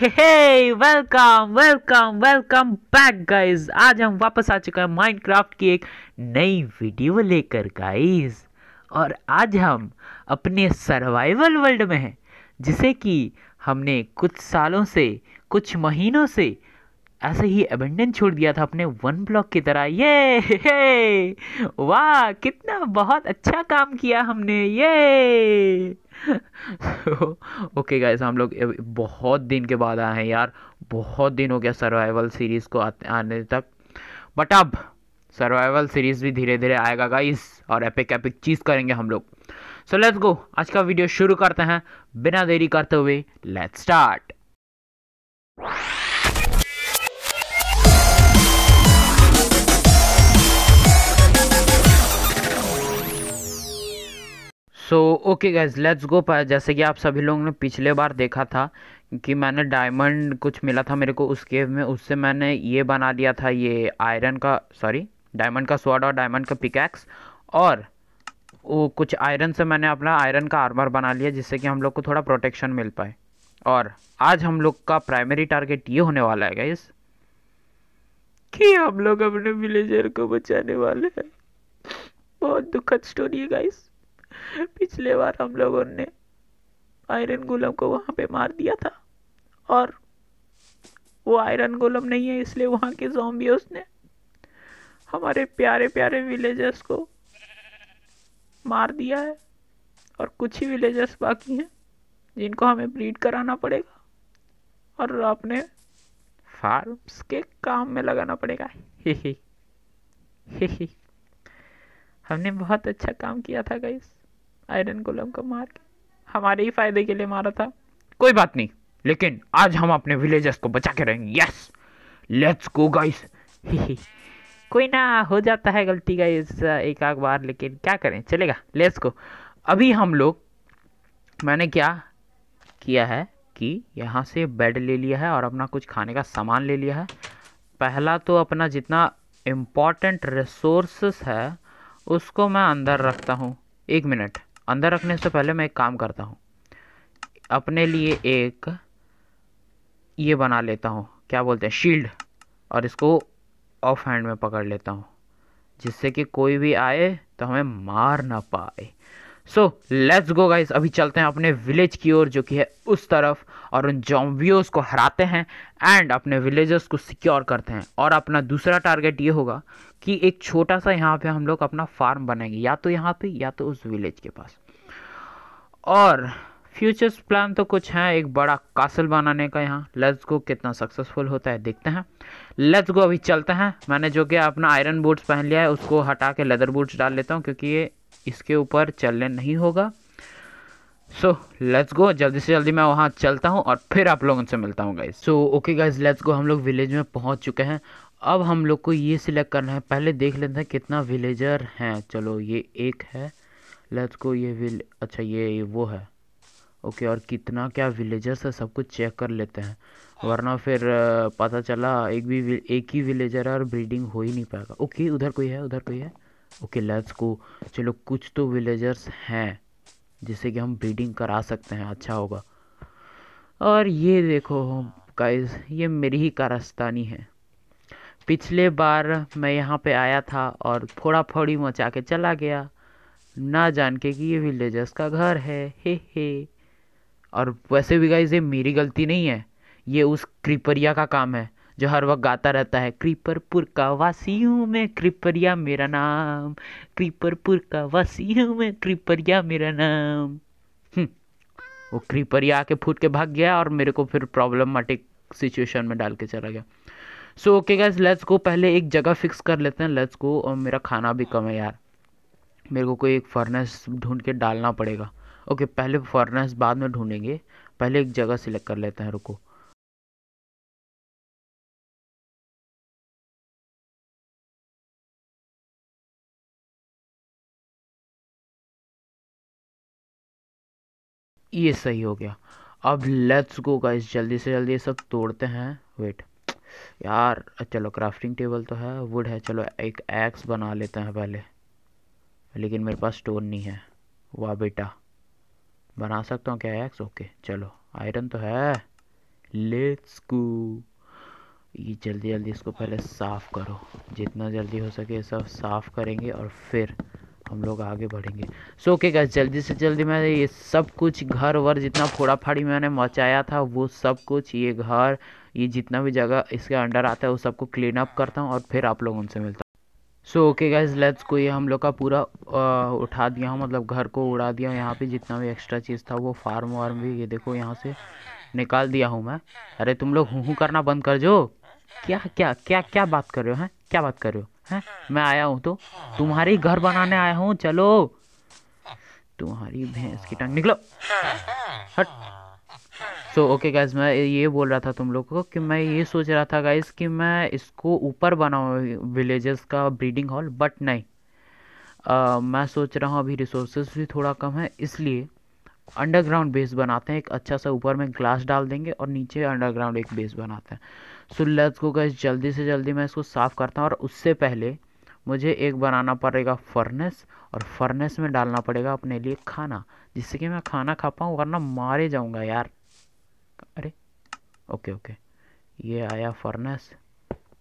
हे welcome welcome welcome back guys आज हम वापस आ चुके हैं माइनक्राफ्ट की एक नई वीडियो लेकर गाइस और आज हम अपने सर्वाइवल वर्ल्ड में हैं जिसे कि हमने कुछ सालों से कुछ महीनों से ऐसे ही एबेंडन छोड़ दिया था अपने वन ब्लॉक की तरह ये वाह कितना बहुत अच्छा काम किया हमने ये ओके गाइस हम लोग बहुत दिन के बाद आए हैं यार बहुत दिन हो गया सर्वाइवल सीरीज़ को आने तक बट अब सर्वाइवल सीरीज़ भी धीरे धीरे आएगा गाइस और एपिक एपिक चीज़ करेंगे हम लोग सो लेट्स गो आज का वीडियो शुरू करते हैं बिना देरी करते हुए let's start so okay guys let's go पर जैसे कि आप सभी लोगों ने पिछले बार देखा था कि मैंने डायमंड कुछ मिला था मेरे को उस केव में उससे मैंने ये बना लिया था ये आयरन का सॉरी डायमंड का स्वाड और डायमंड का पिकैक्स और वो कुछ आयरन से मैंने अपना आयरन का आर्मर बना लिया जिससे कि हम लोग को थोड़ा प्रोटेक्शन मिल पाए और आज हम लोग का प्राइमरी टारगेट ये होने वाला है गाइज कि हम लोग अपने विलेजर को बचाने वाले हैं बहुत दुखद स्टोरी है गाइज़ पिछले बार हम लोगों ने आयरन गोलम को वहाँ पे मार दिया था और वो आयरन गोलम नहीं है इसलिए वहाँ के जोम्बियोस ने हमारे प्यारे प्यारे विलेजर्स को मार दिया है और कुछ ही विलेजर्स बाकी हैं जिनको हमें ब्रीड कराना पड़ेगा और अपने फार्म्स के काम में लगाना पड़ेगा ही ही ही ही हमने बहुत अच्छा काम किया था गाइस आयरन गोलम को मार के हमारे ही फायदे के लिए मारा था कोई बात नहीं लेकिन आज हम अपने विलेजर्स को बचा के रहेंगे यस लेट्स गो गाइस कोई ना हो जाता है गलती का इस एक आग बार लेकिन क्या करें चलेगा लेट्स गो अभी हम लोग मैंने क्या किया है कि यहाँ से बेड ले लिया है और अपना कुछ खाने का सामान ले लिया है पहला तो अपना जितना इम्पॉर्टेंट रिसोर्सेस है उसको मैं अंदर रखता हूँ एक मिनट अंदर रखने से पहले मैं एक काम करता हूँ अपने लिए एक ये बना लेता हूँ क्या बोलते हैं शील्ड और इसको ऑफ हैंड में पकड़ लेता हूँ जिससे कि कोई भी आए तो हमें मार ना पाए सो लेट्स गो गाइस अभी चलते हैं अपने विलेज की ओर जो कि है उस तरफ और उन जॉम्बियोज को हराते हैं एंड अपने विलेजर्स को सिक्योर करते हैं और अपना दूसरा टारगेट ये होगा कि एक छोटा सा यहाँ पे हम लोग अपना फार्म बनाएंगे या तो यहाँ पे या तो उस विलेज के पास और फ्यूचर्स प्लान तो कुछ है एक बड़ा कासल बनाने का यहाँ लेट्स गो कितना सक्सेसफुल होता है देखते हैं लेट्स गो अभी चलते हैं मैंने जो कि अपना आयरन बूट्स पहन लिया है उसको हटा के लेदर बूट्स डाल लेता हूँ क्योंकि ये इसके ऊपर चलने नहीं होगा सो लेट्स गो जल्दी से जल्दी मैं वहाँ चलता हूँ और फिर आप लोगों से मिलता हूँ guys so okay guys let's go हम लोग विलेज में पहुँच चुके हैं अब हम लोग को ये सिलेक्ट करना है पहले देख लेते हैं कितना विलेजर हैं चलो ये एक है लेट्स गो ये विल अच्छा ये, ये वो है ओके और कितना क्या विलेजर्स है सब कुछ चेक कर लेते हैं वरना फिर पता चला एक भी एक ही विलेजर है और ब्रीडिंग हो ही नहीं पाएगा ओके उधर कोई है उधर कोई है ओके लेट्स को चलो कुछ तो विलेजर्स हैं जिससे कि हम ब्रीडिंग करा सकते हैं अच्छा होगा और ये देखो गाइस ये मेरी ही कारस्तानी है पिछले बार मैं यहाँ पे आया था और फोड़ा फोड़ी मचा के चला गया ना जान के कि ये विलेजर्स का घर है हे हे और वैसे भी गाइज ये मेरी गलती नहीं है ये उस क्रिपरिया का काम है जो हर वक्त गाता रहता है क्रीपरपुर का वासी हूँ मैं क्रीपरिया मेरा नाम क्रीपरपुर का वासी हूँ मैं क्रीपरिया मेरा नाम हम्म, वो क्रीपरिया आके फूट के भाग गया और मेरे को फिर प्रॉब्लमेटिक सिचुएशन में डाल के चला गया so okay guys let's go पहले एक जगह फिक्स कर लेते हैं लेट्स गो और मेरा खाना भी कम है यार मेरे को कोई एक फर्नेस ढूंढ के डालना पड़ेगा ओके okay, पहले फर्नेस बाद में ढूंढेंगे पहले एक जगह सिलेक्ट कर लेते हैं रुको ये सही हो गया अब लेट्स गो इस जल्दी से जल्दी ये सब तोड़ते हैं वेट यार चलो क्राफ्टिंग टेबल तो है वुड है चलो एक एक्स बना लेते हैं पहले लेकिन मेरे पास स्टोन नहीं है वाह बेटा बना सकता हूँ क्या एक्स ओके चलो आयरन तो है लेट्स गो ये जल्दी जल्दी इसको पहले साफ़ करो जितना जल्दी हो सके सब साफ़ करेंगे और फिर हम लोग आगे बढ़ेंगे सो ओके गैस जल्दी से जल्दी मैं ये सब कुछ घर वर जितना फोड़ा फाड़ी मैंने मचाया था वो सब कुछ ये घर ये जितना भी जगह इसके अंडर आता है वो सबको क्लीन अप करता हूँ और फिर आप लोग उनसे मिलता हूँ सो ओके गाइज लेट्स को ये हम लोग का पूरा आ, उठा दिया हूँ मतलब घर को उड़ा दिया यहाँ पे जितना भी एक्स्ट्रा चीज़ था वो फार्म वार्म भी ये देखो यहाँ से निकाल दिया हूँ मैं अरे तुम लोग हूँ करना बंद कर जो क्या क्या क्या क्या बात कर रहे हो हैं क्या बात कर रहे हो हैं मैं आया हूँ तो तुम्हारी घर बनाने आया हूँ चलो तुम्हारी भैंस की टांग निकलो हट सो ओके गाइज मैं ये बोल रहा था तुम लोग को कि मैं ये सोच रहा था गाइज कि मैं इसको ऊपर बनाऊँ विलेजेस का ब्रीडिंग हॉल बट नहीं आ, uh, मैं सोच रहा हूँ अभी रिसोर्सेज भी थोड़ा कम है इसलिए अंडरग्राउंड बेस बनाते हैं एक अच्छा सा ऊपर में ग्लास डाल देंगे और नीचे अंडरग्राउंड एक बेस बनाते हैं सो लेट्स गो गाइस जल्दी से जल्दी मैं इसको साफ़ करता हूँ और उससे पहले मुझे एक बनाना पड़ेगा फर्नेस और फर्नेस में डालना पड़ेगा अपने लिए खाना जिससे कि मैं खाना खा पाऊँ वरना मारे जाऊँगा यार अरे ओके ओके ये आया फर्नेस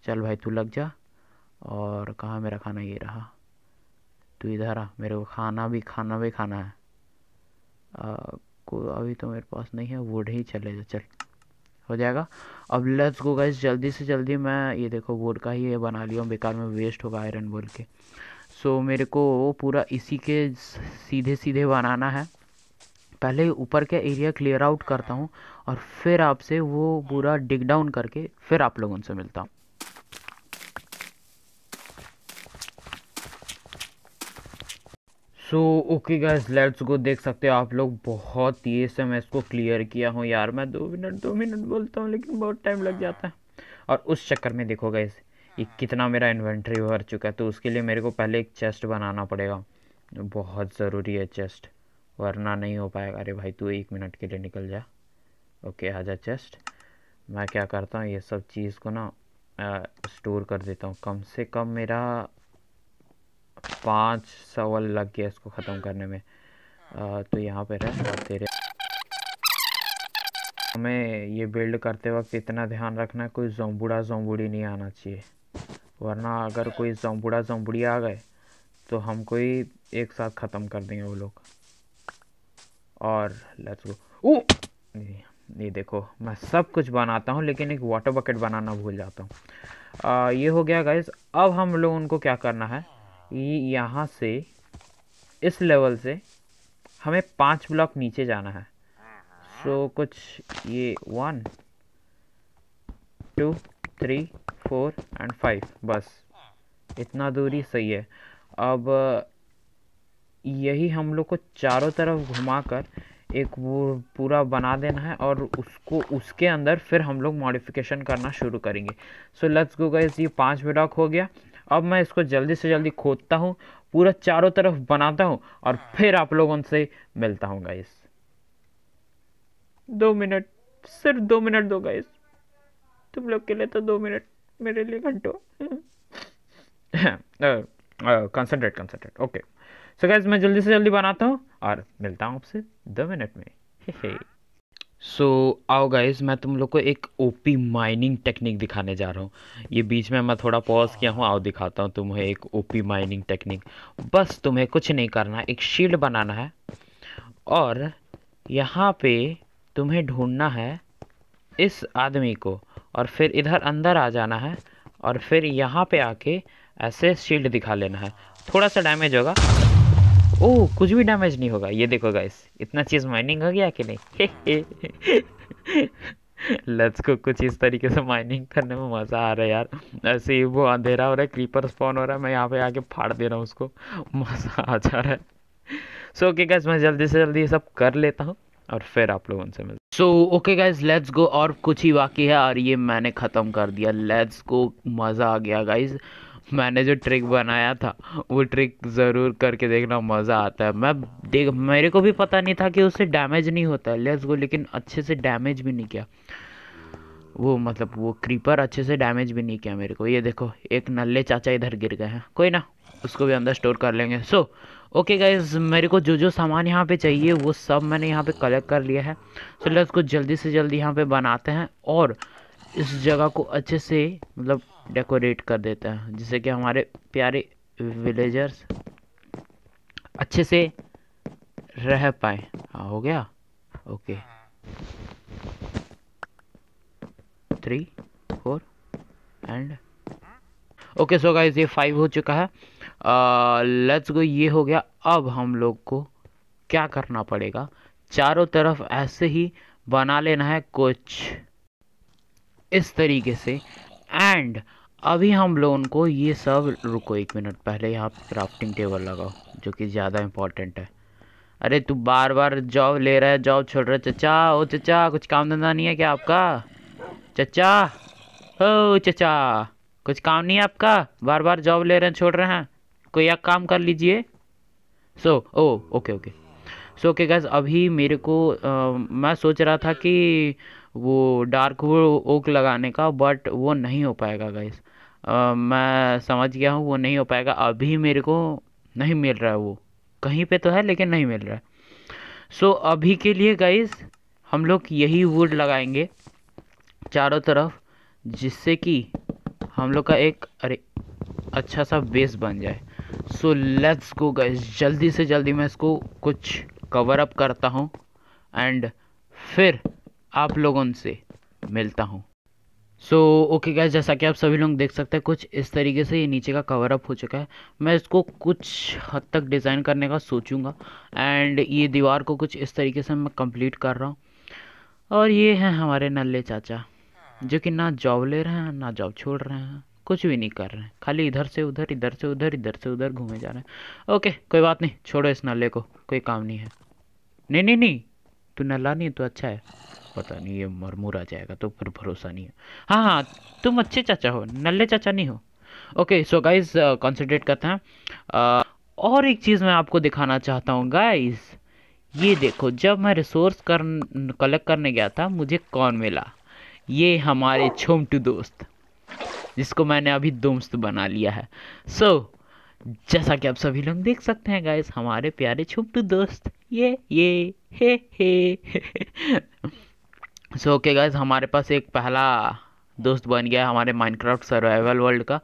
चल भाई तू लग जा और कहाँ मेरा खाना ये रहा तू इधर आ मेरे को खाना भी खाना भी खाना है आ, को अभी तो मेरे पास नहीं है वुड ही चले जा चल हो जाएगा अब लेट्स गो गाइस जल्दी से जल्दी मैं ये देखो बोर्ड का ही ये बना लिया हूँ बेकार में वेस्ट होगा आयरन बोल के सो so, मेरे को पूरा इसी के सीधे सीधे बनाना है पहले ऊपर के एरिया क्लियर आउट करता हूँ और फिर आपसे वो पूरा डिग डाउन करके फिर आप लोगों से मिलता हूँ so okay guys let's go देख सकते हो आप लोग बहुत तेज से मैं इसको क्लियर किया हूँ यार मैं दो मिनट दो मिनट बोलता हूँ लेकिन बहुत टाइम लग जाता है और उस चक्कर में देखो गाइस ये कितना मेरा इन्वेंट्री भर चुका है तो उसके लिए मेरे को पहले एक चेस्ट बनाना पड़ेगा बहुत ज़रूरी है चेस्ट वरना नहीं हो पाएगा अरे भाई तू एक मिनट के लिए निकल जा ओके आ जा चेस्ट मैं क्या करता हूँ ये सब चीज़ को ना स्टोर कर देता हूँ कम से कम मेरा पाँच सवाल लग गया इसको ख़त्म करने में आ, हाँ। तो यहाँ पर है तेरे हमें ये बिल्ड करते वक्त इतना ध्यान रखना है कोई जोम्बुड़ा जोम्बुड़ी नहीं आना चाहिए वरना अगर हाँ। कोई जोम्बुड़ा जोम्बुड़ी आ गए तो हम कोई एक साथ ख़त्म कर देंगे वो लोग और लेट्स गो ओ ये देखो मैं सब कुछ बनाता हूँ लेकिन एक वाटर बकेट बनाना भूल जाता हूँ ये हो गया गाइज अब हम लोग उनको क्या करना है हाँ। यहाँ से इस लेवल से हमें पांच ब्लॉक नीचे जाना है सो so, कुछ ये one two three four and five बस इतना दूरी सही है अब यही हम लोग को चारों तरफ घुमाकर एक वो पूरा बना देना है और उसको उसके अंदर फिर हम लोग मॉडिफिकेशन करना शुरू करेंगे सो लेट्स गो गाइस ये पांच ब्लॉक हो गया अब मैं इसको जल्दी से जल्दी खोदता हूँ पूरा चारों तरफ बनाता हूँ और हाँ। फिर आप लोगों से मिलता हूँ गाइस दो मिनट सिर्फ दो मिनट दो गाइस तुम लोग के लिए तो दो मिनट मेरे लिए घंटो concentrate concentrate okay so guys मैं जल्दी से जल्दी बनाता हूँ और मिलता हूँ आपसे दो मिनट में हे हे सो so, आओ गाइज मैं तुम लोग को एक ओपी माइनिंग टेक्निक दिखाने जा रहा हूँ ये बीच में मैं थोड़ा पॉज किया हूँ आओ दिखाता हूँ तुम्हें एक ओपी माइनिंग टेक्निक बस तुम्हें कुछ नहीं करना एक शील्ड बनाना है और यहाँ पे तुम्हें ढूंढना है इस आदमी को और फिर इधर अंदर आ जाना है और फिर यहाँ पे आके ऐसे शील्ड दिखा लेना है थोड़ा सा डैमेज होगा ओ कुछ भी डैमेज नहीं होगा ये देखो गाइस इतना चीज़ माइनिंग हो गया कि नहीं लेट्स को कुछ इस तरीके से माइनिंग करने में मज़ा आ रहा है यार ऐसे ही वो अंधेरा हो रहा है क्रीपर स्पॉन हो रहा है मैं यहाँ पे आके फाड़ दे रहा हूँ उसको मज़ा आ जा रहा है सो ओके गाइस मैं जल्दी से जल्दी ये सब कर लेता हूँ और फिर आप लोग उनसे मिल so okay guys let's go और कुछ ही बाकी है और ये मैंने ख़त्म कर दिया लेट्स गो मज़ा आ गया गाइज़ मैंने जो ट्रिक बनाया था वो ट्रिक ज़रूर करके देखना मज़ा आता है मैं देख मेरे को भी पता नहीं था कि उससे डैमेज नहीं होता है लेट्स गो लेकिन अच्छे से डैमेज भी नहीं किया वो मतलब वो क्रीपर अच्छे से डैमेज भी नहीं किया मेरे को ये देखो एक नल्ले चाचा इधर गिर गए हैं कोई ना उसको भी अंदर स्टोर कर लेंगे सो ओके गाइज मेरे को जो जो सामान यहाँ पे चाहिए वो सब मैंने यहाँ पे कलेक्ट कर लिया है सो so, लेट्स को जल्दी से जल्दी यहाँ पे बनाते हैं और इस जगह को अच्छे से मतलब डेकोरेट कर देता है जिससे कि हमारे प्यारे विलेजर्स अच्छे से रह पाए हाँ हो गया okay three four and okay so guys ये फाइव हो चुका है लेट्स गो ये हो गया अब हम लोग को क्या करना पड़ेगा चारों तरफ ऐसे ही बना लेना है कुछ इस तरीके से एंड अभी हम लोग को ये सब रुको एक मिनट पहले यहाँ क्राफ्टिंग टेबल लगाओ जो कि ज़्यादा इम्पोर्टेंट है अरे तू बार बार जॉब ले रहा है जॉब छोड़ रहा है चचा ओ चचा कुछ काम धंधा नहीं है क्या आपका चचा हो चचा कुछ काम नहीं है आपका बार बार जॉब ले रहे हैं छोड़ रहे हैं कोई एक काम कर लीजिए so oh okay okay so okay guys अभी मेरे को आ, मैं सोच रहा था कि वो डार्क वो ओक लगाने का बट वो नहीं हो पाएगा गाइस मैं समझ गया हूँ वो नहीं हो पाएगा अभी मेरे को नहीं मिल रहा है वो कहीं पे तो है लेकिन नहीं मिल रहा है सो so, अभी के लिए गाइस हम लोग यही वुड लगाएंगे चारों तरफ जिससे कि हम लोग का एक अरे अच्छा सा बेस बन जाए सो लेट्स गो गाइस जल्दी से जल्दी मैं इसको कुछ कवर अप करता हूँ एंड फिर आप लोगों से मिलता हूँ सो ओके गैस जैसा कि आप सभी लोग देख सकते हैं कुछ इस तरीके से ये नीचे का कवर अप हो चुका है मैं इसको कुछ हद तक डिज़ाइन करने का सोचूंगा एंड ये दीवार को कुछ इस तरीके से मैं कंप्लीट कर रहा हूँ और ये हैं हमारे नल्ले चाचा जो कि ना जॉब ले रहे हैं ना जॉब छोड़ रहे हैं कुछ भी नहीं कर रहे हैं खाली इधर से उधर इधर से उधर इधर से उधर घूमे जा रहे हैं ओके कोई बात नहीं छोड़ो इस नल्ले को कोई काम नहीं है नहीं नहीं नहीं तू नल्ला नहीं तो अच्छा है पता नहीं ये मरमूर आ जाएगा तो फिर भरोसा नहीं है हाँ हाँ तुम अच्छे चाचा हो नल्ले चाचा नहीं हो ओके सो गाइज कॉन्सेंट्रेट करते हैं uh, और एक चीज़ मैं आपको दिखाना चाहता हूँ गाइज ये देखो जब मैं रिसोर्स कर कलेक्ट करने गया था मुझे कौन मिला ये हमारे छोमटू दोस्त जिसको मैंने अभी दोस्त बना लिया है सो so, जैसा कि आप सभी लोग देख सकते हैं गाइस हमारे प्यारे छुपटू दोस्त ये ये हे हे, हे, हे, हे। सो ओके गाइज हमारे पास एक पहला दोस्त बन गया हमारे माइनक्राफ्ट सर्वाइवल वर्ल्ड का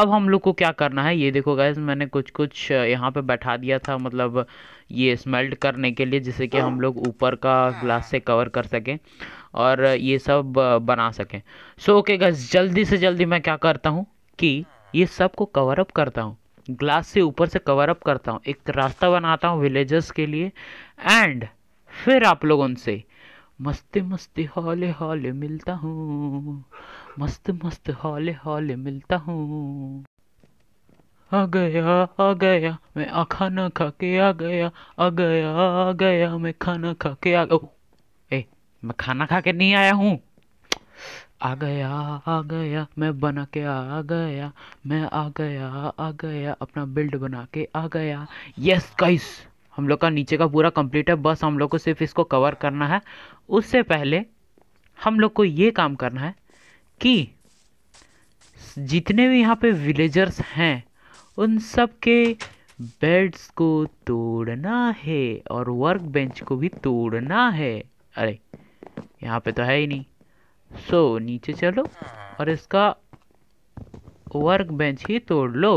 अब हम लोग को क्या करना है ये देखो गाइज मैंने कुछ कुछ यहाँ पे बैठा दिया था मतलब ये स्मेल्ट करने के लिए जिससे कि हम लोग ऊपर का ग्लास से कवर कर सकें और ये सब बना सकें सो ओके गाइज जल्दी से जल्दी मैं क्या करता हूँ कि ये सब को कवर अप करता हूँ ग्लास से ऊपर से कवर अप करता हूँ एक रास्ता बनाता हूँ विलेजर्स के लिए एंड फिर आप लोग उनसे मस्त मस्त हौले हौले मिलता हूँ मस्त मस्त हौले हौले मिलता हूँ आ गया आ गया मैं आ खाना खा के आ गया आ गया आ गया मैं खाना खा के आ गया ए मैं खाना खा के नहीं आया हूँ आ गया आ गया मैं बना के आ गया मैं आ गया आ गया अपना बिल्ड बना के आ गया यस गाइस हम लोग का नीचे का पूरा कंप्लीट है बस हम लोग को सिर्फ इसको कवर करना है उससे पहले हम लोग को ये काम करना है कि जितने भी यहाँ पे विलेजर्स हैं उन सब के बेड्स को तोड़ना है और वर्क बेंच को भी तोड़ना है अरे यहाँ पे तो है ही नहीं सो so, नीचे चलो और इसका वर्क बेंच ही तोड़ लो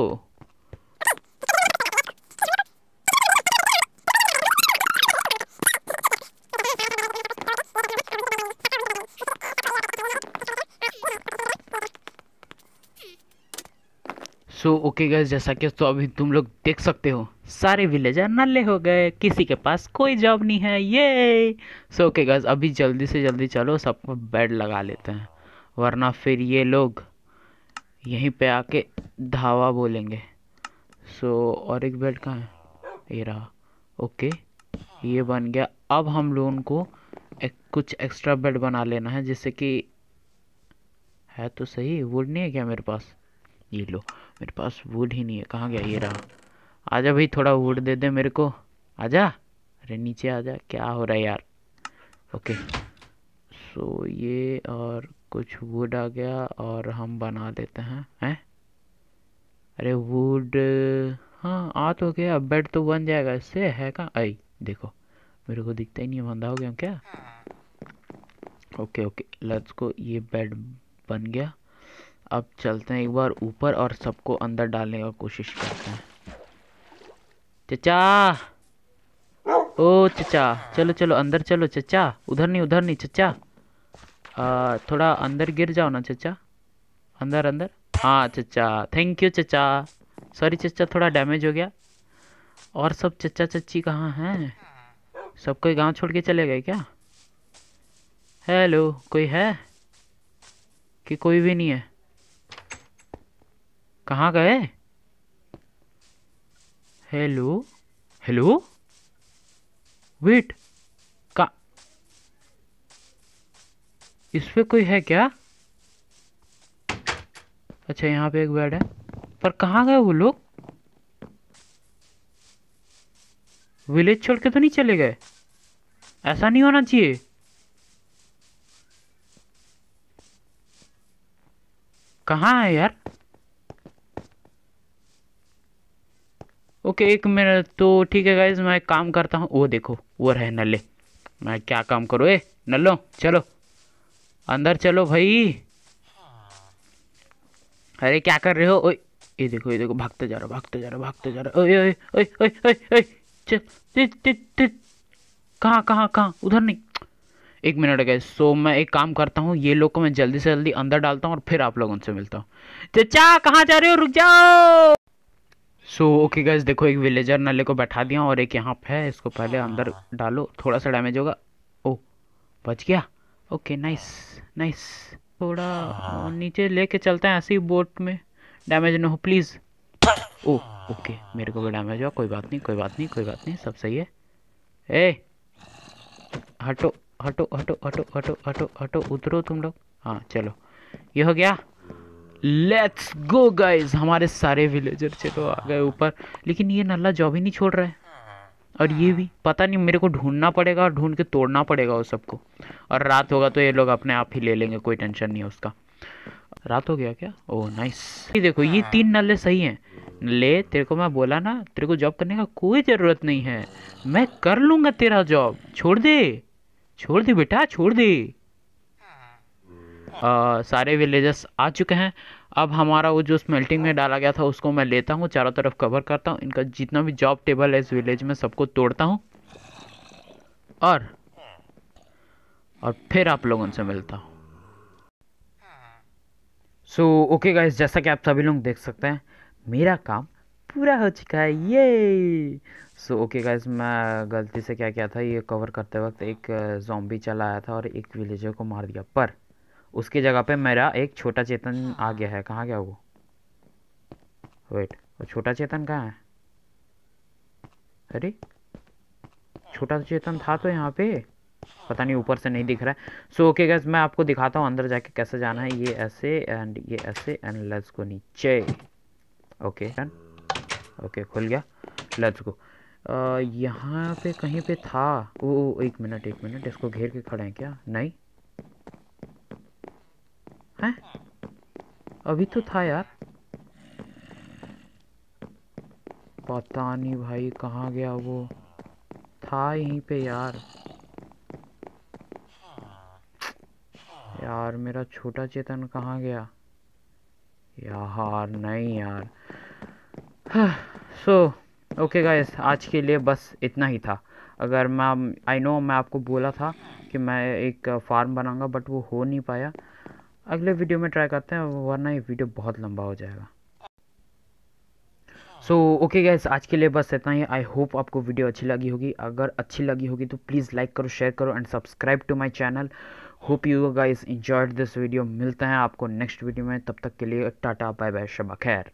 सो ओके गैस जैसा कि तो अभी तुम लोग देख सकते हो सारे विलेजर नल्ले हो गए किसी के पास कोई जॉब नहीं है ये सो ओके गैस अभी जल्दी से जल्दी चलो सबको बेड लगा लेते हैं वरना फिर ये लोग यहीं पे आके धावा बोलेंगे सो so, और एक बेड कहाँ है ये रहा ओके ये बन गया अब हम लोगों को एक कुछ एक्स्ट्रा बेड बना लेना है जैसे कि है तो सही वुड नहीं है क्या मेरे पास ये लो मेरे पास वुड ही नहीं है कहाँ गया ये रहा आजा भाई थोड़ा वुड दे दे मेरे को आजा अरे नीचे आजा क्या हो रहा है यार ओके सो ये और कुछ वुड आ गया और हम बना देते हैं हैं अरे वुड हाँ आ तो गया बेड तो बन जाएगा इससे है कहाँ आई देखो मेरे को दिखता ही नहीं बंदा हो गया क्या ओके ओके लेट्स को ये बेड बन गया अब चलते हैं एक बार ऊपर और सबको अंदर डालने का कोशिश करते हैं चचा ओ चचा चलो चलो अंदर चलो चचा उधर नहीं उधर नहीं चचा आ, थोड़ा अंदर गिर जाओ ना चचा अंदर अंदर हाँ चचा थैंक यू चचा सॉरी चचा थोड़ा डैमेज हो गया और सब चचा चची कहाँ हैं सब कोई गांव छोड़ के चले गए क्या हेलो कोई है कि कोई भी नहीं है कहाँ गए हेलो हेलो वेट का इस पर कोई है क्या अच्छा यहाँ पे एक बेड है पर कहाँ गए वो लोग विलेज छोड़ के तो नहीं चले गए ऐसा नहीं होना चाहिए कहाँ है यार ओके एक मिनट तो ठीक है गाइज मैं काम करता हूँ वो देखो वो रहे नल्ले मैं क्या काम करो ए नल्लो चलो अंदर चलो भाई अरे क्या कर रहे हो ओ ये देखो ये देखो भागते जा रहा भागते जा रहा भागते जा रहा ओए ओए ओए ओए ओए चल कहाँ कहाँ कहाँ उधर नहीं एक मिनट गए सो मैं एक काम करता हूँ ये लोग को मैं जल्दी से जल्दी अंदर डालता हूँ और फिर आप लोगों से मिलता हूँ चचा कहाँ जा रहे हो रुक जाओ सो ओके गैस देखो एक विलेजर नले को बैठा दिया और एक यहाँ पे है इसको पहले अंदर डालो थोड़ा सा डैमेज होगा ओ बच गया ओके नाइस नाइस थोड़ा हाँ। नीचे लेके चलते हैं ऐसे ही बोट में डैमेज ना हो प्लीज़ ओ ओके मेरे को भी डैमेज हुआ कोई बात नहीं कोई बात नहीं कोई बात नहीं सब सही है ए हटो हटो हटो हटो हटो हटो हटो उतरो तुम लोग हाँ चलो ये हो गया लेट्स गो गाइज हमारे सारे विलेजर से तो आ गए ऊपर लेकिन ये नल्ला जॉब ही नहीं छोड़ रहा है और ये भी पता नहीं मेरे को ढूंढना पड़ेगा और ढूंढ के तोड़ना पड़ेगा उस सबको और रात होगा तो ये लोग अपने आप ही ले लेंगे कोई टेंशन नहीं है उसका रात हो गया क्या ओह oh, नाइस ये देखो ये तीन नल्ले सही हैं ले तेरे को मैं बोला ना तेरे को जॉब करने का कोई ज़रूरत नहीं है मैं कर लूँगा तेरा जॉब छोड़ दे छोड़ दे बेटा छोड़ दे आ, सारे विलेजर्स आ चुके हैं अब हमारा वो जो स्मेल्टिंग में डाला गया था उसको मैं लेता हूँ चारों तरफ कवर करता हूँ इनका जितना भी जॉब टेबल है इस विलेज में सबको तोड़ता हूँ और और फिर आप लोगों से मिलता हूँ सो ओके गाइस जैसा कि आप सभी लोग देख सकते हैं मेरा काम पूरा हो चुका है ये सो ओके गाइस मैं गलती से क्या किया था ये कवर करते वक्त एक जॉम्बी uh, चला आया था और एक विलेजर को मार दिया पर उसकी जगह पे मेरा एक छोटा चेतन हाँ। आ गया है कहाँ गया वो वेट और छोटा चेतन कहाँ है अरे छोटा चेतन था तो यहाँ पे पता नहीं ऊपर से नहीं दिख रहा है सो ओके गैस मैं आपको दिखाता हूँ अंदर जाके कैसे जाना है ये ऐसे एंड ये ऐसे एंड लेट्स गो नीचे ओके डन ओके खुल गया लेट्स गो uh, यहाँ पे कहीं पे था वो ओ एक मिनट एक मिनट इसको घेर के खड़े हैं क्या नहीं है अभी तो था यार पता नहीं भाई कहाँ गया वो था यहीं पे यार यार मेरा छोटा चेतन कहाँ गया यार नहीं यार सो ओके गाइस आज के लिए बस इतना ही था अगर मैं आई नो मैं आपको बोला था कि मैं एक फार्म बनाऊंगा बट वो हो नहीं पाया अगले वीडियो में ट्राई करते हैं वरना ये वीडियो बहुत लंबा हो जाएगा सो ओके गैस आज के लिए बस इतना ही आई होप आपको वीडियो अच्छी लगी होगी अगर अच्छी लगी होगी तो प्लीज़ लाइक करो शेयर करो and subscribe to my channel hope you guys enjoyed this video मिलते हैं आपको नेक्स्ट वीडियो में तब तक के लिए टाटा बाय बाय शबा खैर